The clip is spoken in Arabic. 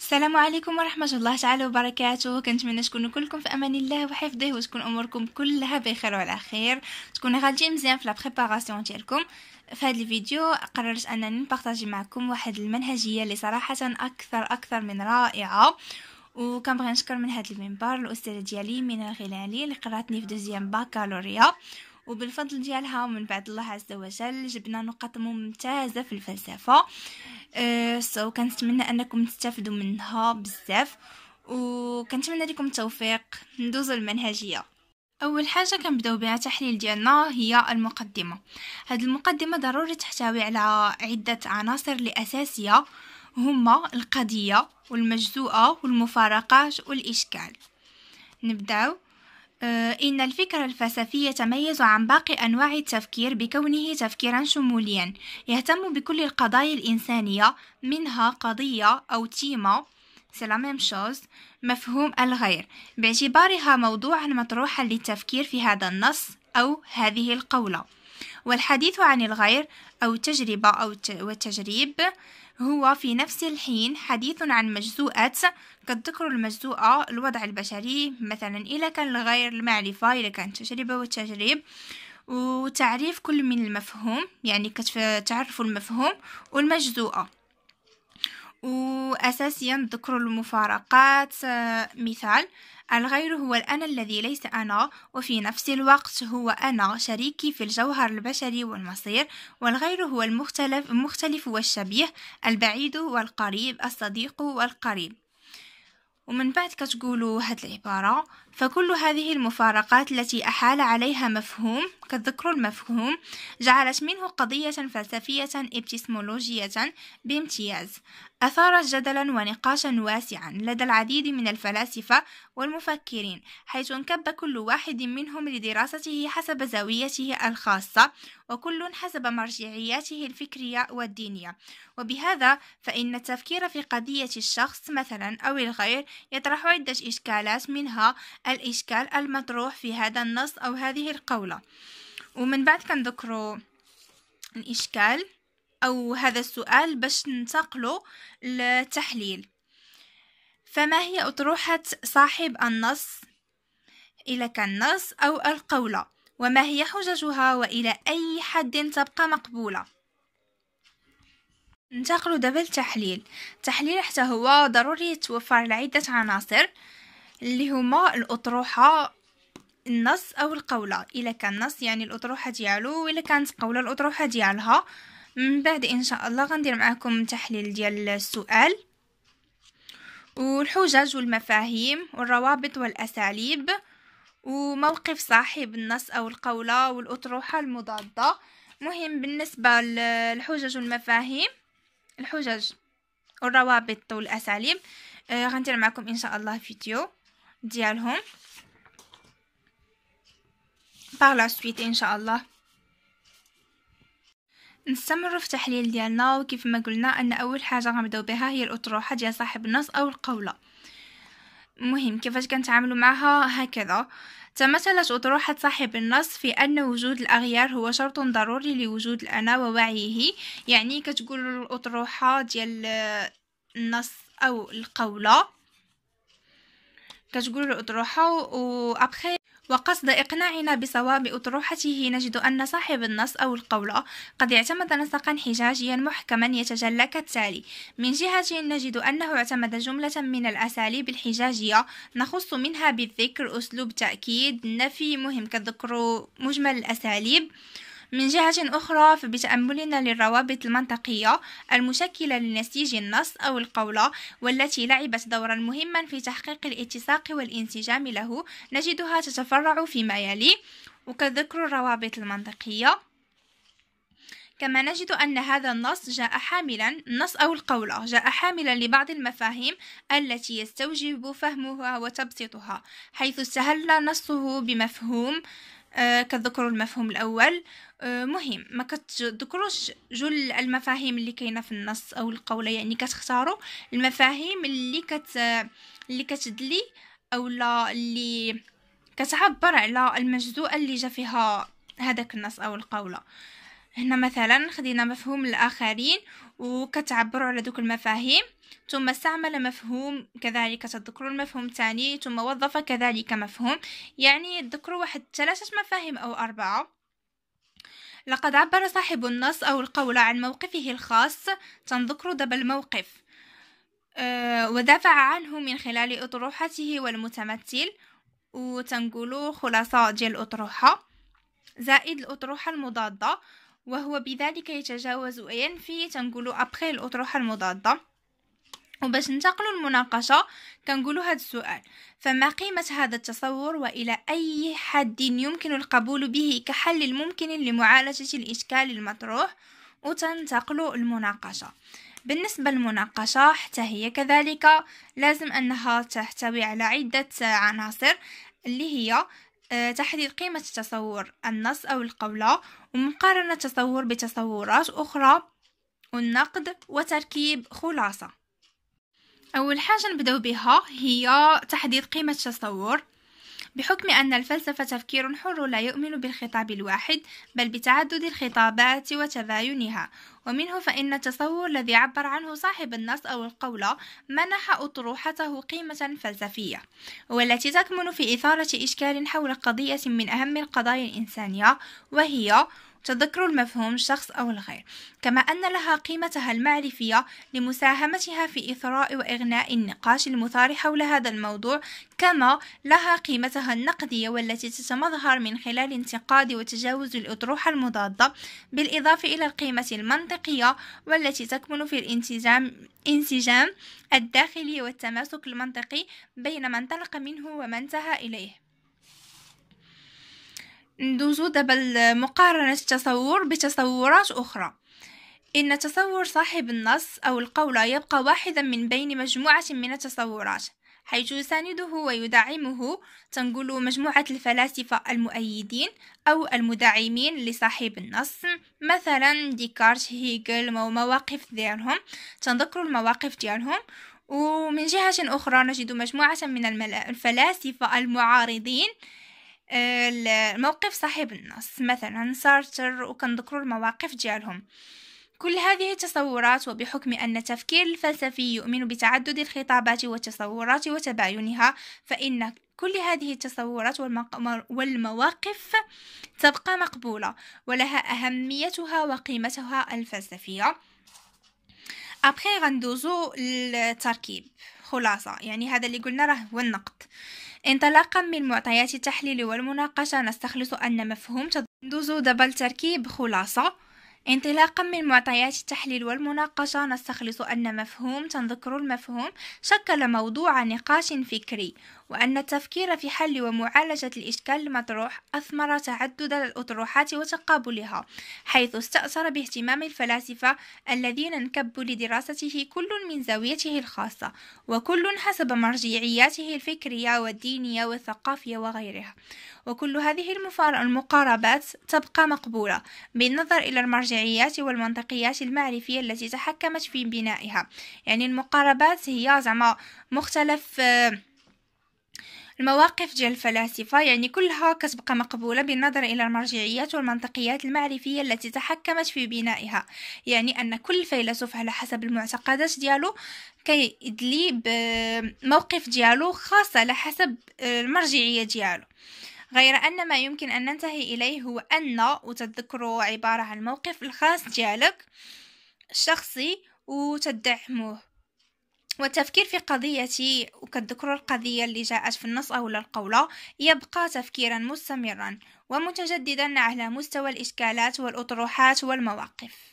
السلام عليكم ورحمة الله تعالى وبركاته كنتمنى تكونوا كلكم في أمان الله وحفظه وتكون أموركم كلها بخير وعلى خير تكونوا غاديين مزيان في لابريباراسيون ديالكم في هذا الفيديو قررت أنني نبارطاجي معكم واحد المنهجية اللي صراحة أكثر أكثر من رائعة وكنبغي نشكر من هذا المنبر الأستاذة ديالي منى الغلالي اللي قراتني في دوزيام باكالوريا وبالفضل ديالها ومن بعد الله عز وجل جبنا نقاط ممتازة في الفلسفة أه سو كنتمنى أنكم تستافدوا منها بزاف وكنتمنى لكم التوفيق ندوزو المنهجية اول حاجه كنبداو بها تحليل ديالنا هي المقدمه هاد المقدمه ضروري تحتوي على عده عناصر الاساسيه هما القضيه والمجزوءه والمفارقه والاشكال نبداو آه، إن الفكر الفلسفي يتميز عن باقي أنواع التفكير بكونه تفكيرا شموليا يهتم بكل القضايا الإنسانية منها قضية أو تيمة شوز مفهوم الغير باعتبارها موضوعا مطروحا للتفكير في هذا النص أو هذه القولة والحديث عن الغير أو التجربة أو التجريب هو في نفس الحين حديث عن مجزوءات قد تذكر المجزوءة الوضع البشري مثلا إلا كان لغير المعرفة إلا كان تجربة وتجريب وتعريف كل من المفهوم يعني تعرف المفهوم والمجزوءة وأساسيا ذكر المفارقات آه، مثال الغير هو الأنا الذي ليس أنا وفي نفس الوقت هو أنا شريكي في الجوهر البشري والمصير والغير هو المختلف, المختلف والشبيه البعيد والقريب الصديق والقريب ومن بعد كتقولوا هاد العبارة فكل هذه المفارقات التي أحال عليها مفهوم كذكر المفهوم جعلت منه قضية فلسفية ابتسمولوجية بامتياز أثارت جدلا ونقاشا واسعا لدى العديد من الفلاسفة والمفكرين حيث انكب كل واحد منهم لدراسته حسب زاويته الخاصة وكل حسب مرجعياته الفكرية والدينية وبهذا فإن التفكير في قضية الشخص مثلا أو الغير يطرح عدة إشكالات منها الإشكال المطروح في هذا النص أو هذه القولة ومن بعد كنذكروا الإشكال أو هذا السؤال باش ننتقلوا للتحليل فما هي أطروحة صاحب النص إلى كان النص أو القولة وما هي حججها وإلى أي حد تبقى مقبولة ننتقل دابا للتحليل التحليل حتى هو ضروري يتوفر لعدة عناصر اللي هما الأطروحة النص او القوله الا كان نص يعني الاطروحه ديالو والا كانت قوله الاطروحه ديالها من بعد ان شاء الله غندير معكم تحليل ديال السؤال والحجج والمفاهيم والروابط والاساليب وموقف صاحب النص او القوله والاطروحه المضاده مهم بالنسبه للحجج والمفاهيم الحجج والروابط والاساليب آه، غندير معكم ان شاء الله فيديو ديالهم par la suite ان شاء الله نستمر في تحليل ديالنا وكيف ما قلنا ان اول حاجه غنبداو بها هي الاطروحه ديال صاحب النص او القوله مهم كيفاش كنتعاملوا معها هكذا تمثلت أطروحة صاحب النص في أن وجود الأغيار هو شرط ضروري لوجود الأنا ووعيه يعني كتقول الأطروحة ديال النص أو القولة كتقول الأطروحة و أبخي وقصد إقناعنا بصواب أطروحته نجد أن صاحب النص أو القولة قد اعتمد نسقا حجاجيا محكما يتجلى كالتالي من جهة نجد أنه اعتمد جملة من الأساليب الحجاجية نخص منها بالذكر أسلوب تأكيد نفي مهم كذكر مجمل الأساليب من جهة أخرى فبتأملنا للروابط المنطقية المشكلة لنسيج النص أو القولة والتي لعبت دورا مهما في تحقيق الاتساق والانسجام له نجدها تتفرع فيما يلي وكذكر الروابط المنطقية كما نجد أن هذا النص جاء حاملا النص أو القولة جاء حاملا لبعض المفاهيم التي يستوجب فهمها وتبسيطها حيث استهل نصه بمفهوم آه، كتذكروا المفهوم الأول آه، مهم ما كتذكروش جل المفاهيم اللي كاينه في النص او القوله يعني كتختاروا المفاهيم اللي كت اللي كتدلي او لا اللي كتعبر على المجزوء اللي جا فيها هذاك النص او القوله هنا مثلا خدينا مفهوم الاخرين وكتعبروا على دوك المفاهيم ثم استعمل مفهوم كذلك تذكر المفهوم الثاني ثم وظف كذلك مفهوم يعني ذكر واحد ثلاثة مفاهيم أو أربعة لقد عبر صاحب النص أو القول عن موقفه الخاص تنذكر دب الموقف آه، ودافع عنه من خلال أطروحته والمتمثل وتنقول خلاصة ديال الأطروحة زائد الأطروحة المضادة وهو بذلك يتجاوز وينفي تنقول أبخي الأطروحة المضادة وباش ننتقلوا للمناقشة كنقولوا هذا السؤال فما قيمة هذا التصور وإلى أي حد يمكن القبول به كحل ممكن لمعالجة الإشكال المطروح وتنتقلوا المناقشة بالنسبة للمناقشة حتى هي كذلك لازم أنها تحتوي على عدة عناصر اللي هي آه، تحديد قيمة التصور النص أو القولة ومقارنة تصور بتصورات أخرى والنقد وتركيب خلاصة أول حاجة نبدأ بها هي تحديد قيمة التصور بحكم أن الفلسفة تفكير حر لا يؤمن بالخطاب الواحد بل بتعدد الخطابات وتباينها ومنه فإن التصور الذي عبر عنه صاحب النص أو القولة منح أطروحته قيمة فلسفية والتي تكمن في إثارة إشكال حول قضية من أهم القضايا الإنسانية وهي تذكر المفهوم الشخص أو الغير كما أن لها قيمتها المعرفية لمساهمتها في إثراء وإغناء النقاش المثار حول هذا الموضوع كما لها قيمتها النقدية والتي تتمظهر من خلال انتقاد وتجاوز الأطروحة المضادة بالإضافة إلى القيمة المنطقية والتي تكمن في الانسجام انسجام الداخلي والتماسك المنطقي بين ما انطلق منه وما انتهى إليه ندوزو دابا لمقارنة التصور بتصورات أخرى إن تصور صاحب النص أو القولة يبقى واحدا من بين مجموعة من التصورات حيث يسانده ويدعمه تنقل مجموعة الفلاسفة المؤيدين أو المدعمين لصاحب النص مثلا ديكارت هيجل ومواقف ديالهم تنذكر المواقف ديالهم ومن جهة أخرى نجد مجموعة من الفلاسفة المعارضين الموقف صاحب النص مثلا سارتر وكنذكروا المواقف ديالهم كل هذه التصورات وبحكم أن التفكير الفلسفي يؤمن بتعدد الخطابات والتصورات وتباينها فإن كل هذه التصورات والمواقف تبقى مقبولة ولها أهميتها وقيمتها الفلسفية ابخي غندوزو للتركيب خلاصة يعني هذا اللي قلنا راه هو النقد انطلاقا من معطيات التحليل والمناقشة نستخلص أن مفهوم تدوزو دبل تركيب خلاصة انطلاقا من معطيات التحليل والمناقشة نستخلص أن مفهوم تنذكر المفهوم شكل موضوع نقاش فكري وأن التفكير في حل ومعالجة الإشكال المطروح أثمر تعدد الأطروحات وتقابلها حيث استأثر باهتمام الفلاسفة الذين انكبوا لدراسته كل من زاويته الخاصة وكل حسب مرجعياته الفكرية والدينية والثقافية وغيرها وكل هذه المقاربات تبقى مقبولة بالنظر إلى المرجعيات المرجعيات والمنطقيات المعرفية التي تحكمت في بنائها يعني المقاربات هي زعما مختلف آه، المواقف ديال الفلاسفه يعني كلها كتبقى مقبوله بالنظر الى المرجعيات والمنطقيات المعرفيه التي تحكمت في بنائها يعني ان كل فيلسوف على حسب المعتقدات ديالو كيدلي بموقف ديالو خاص على حسب آه، المرجعيه ديالو غير أن ما يمكن أن ننتهي إليه هو أن وتذكروا عبارة عن موقف الخاص ديالك الشخصي وتدعموه والتفكير في قضية وكتذكروا القضية اللي جاءت في النص أو القولة يبقى تفكيرا مستمرا ومتجددا على مستوى الإشكالات والأطروحات والمواقف